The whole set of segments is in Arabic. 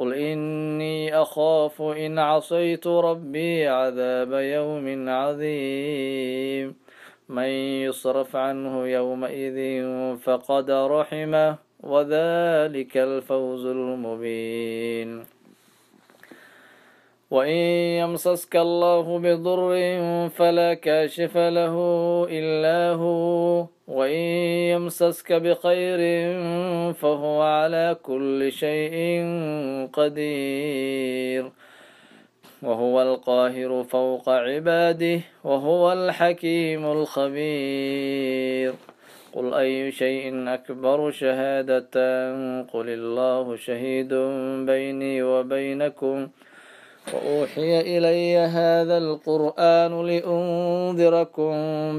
قل إني أخاف إن عصيت ربي عذاب يوم عظيم من يصرف عنه يومئذ فقد رحمه وذلك الفوز المبين وإن يمسسك الله بضر فلا كاشف له إلا هو وإن يمسسك بخير فهو على كل شيء قدير وهو القاهر فوق عباده وهو الحكيم الخبير قل أي شيء أكبر شهادة قل الله شهيد بيني وبينكم وأوحي إلي هذا القرآن لأنذركم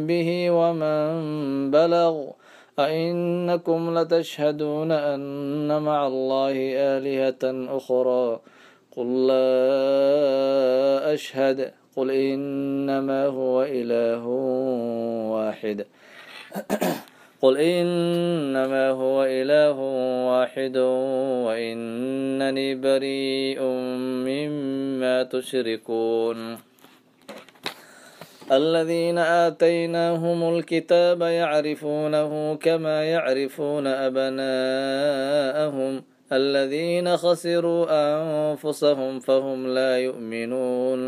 به ومن بلغ أئنكم لتشهدون أن مع الله آلهة أخرى قل لا أشهد قل إنما هو إله واحد قل إنما هو إله واحد وإنني بريء مما تشركون الذين آتيناهم الكتاب يعرفونه كما يعرفون أبناءهم الذين خسروا أنفسهم فهم لا يؤمنون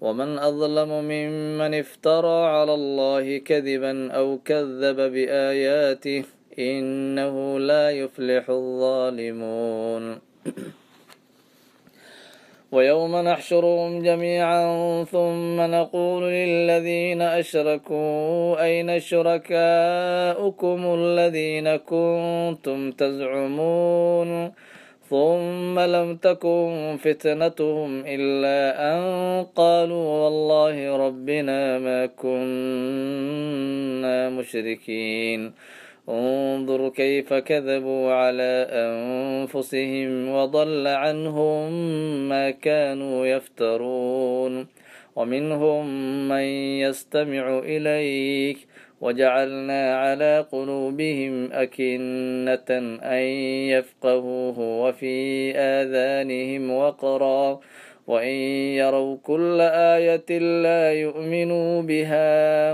ومن أظلم ممن افترى على الله كذبا أو كذب بآياته إنه لا يفلح الظالمون ويوم نحشرهم جميعا ثم نقول للذين أشركوا أين شركاؤكم الذين كنتم تزعمون ثم لم تكن فتنتهم إلا أن قالوا والله ربنا ما كنا مشركين انظر كيف كذبوا على أنفسهم وضل عنهم ما كانوا يفترون ومنهم من يستمع إليك وجعلنا على قلوبهم أكنة أن يفقهوه وفي آذانهم وقرا وإن يروا كل آية لا يؤمنوا بها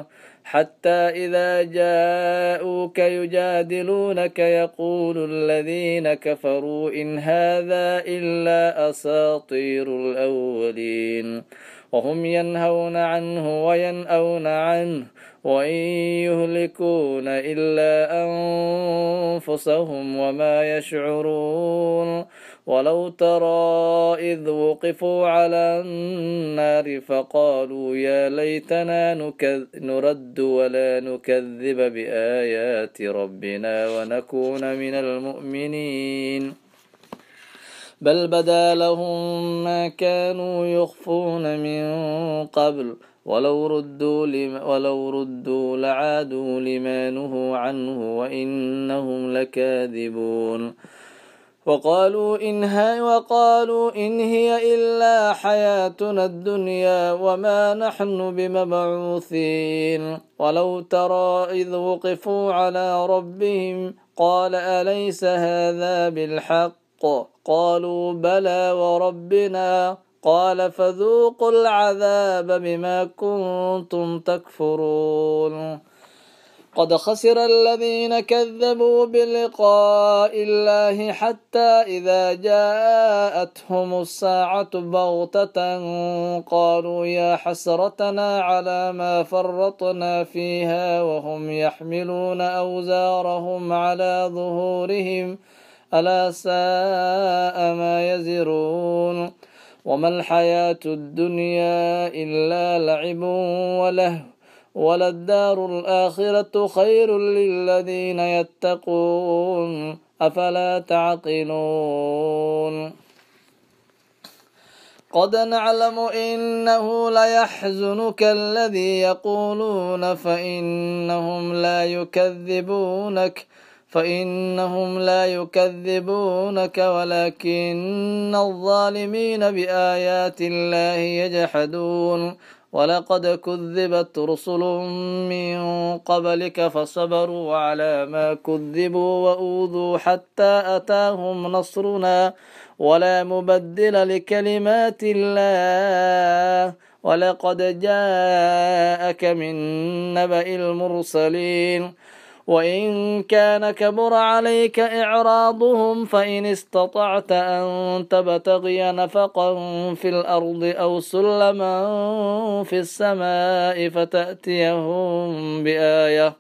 حتى إذا جاءوك يجادلونك يقول الذين كفروا إن هذا إلا أساطير الأولين وهم ينهون عنه وينأون عنه وإن يهلكون إلا أن أنفسهم وما يشعرون ولو ترى إذ وقفوا على النار فقالوا يا ليتنا نكذ نرد ولا نكذب بآيات ربنا ونكون من المؤمنين بل بدا لهم ما كانوا يخفون من قبل ولو ردوا لما ولو ردوا لعادوا لما نهوا عنه وإنهم لكاذبون وقالوا إن هي وقالوا إن هي إلا حياتنا الدنيا وما نحن بمبعوثين ولو ترى إذ وقفوا على ربهم قال أليس هذا بالحق قالوا بلى وربنا قال فذوقوا العذاب بما كنتم تكفرون قد خسر الذين كذبوا بلقاء الله حتى إذا جاءتهم الساعة بغتة قالوا يا حسرتنا على ما فرطنا فيها وهم يحملون أوزارهم على ظهورهم ألا ساء ما يزرون وما الحياة الدنيا إلا لعب وله وللدار الآخرة خير للذين يتقون أفلا تعقلون قد نعلم إنه ليحزنك الذي يقولون فإنهم لا يكذبونك فإنهم لا يكذبونك ولكن الظالمين بآيات الله يجحدون ولقد كذبت رسل من قبلك فصبروا على ما كذبوا وأوذوا حتى أتاهم نصرنا ولا مبدل لكلمات الله ولقد جاءك من نبأ المرسلين وإن كان كبر عليك إعراضهم فإن استطعت أن تبتغي نفقا في الأرض أو سلما في السماء فتأتيهم بآية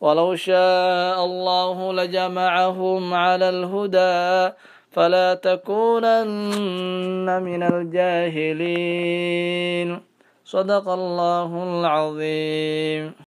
ولو شاء الله لجمعهم على الهدى فلا تكونن من الجاهلين صدق الله العظيم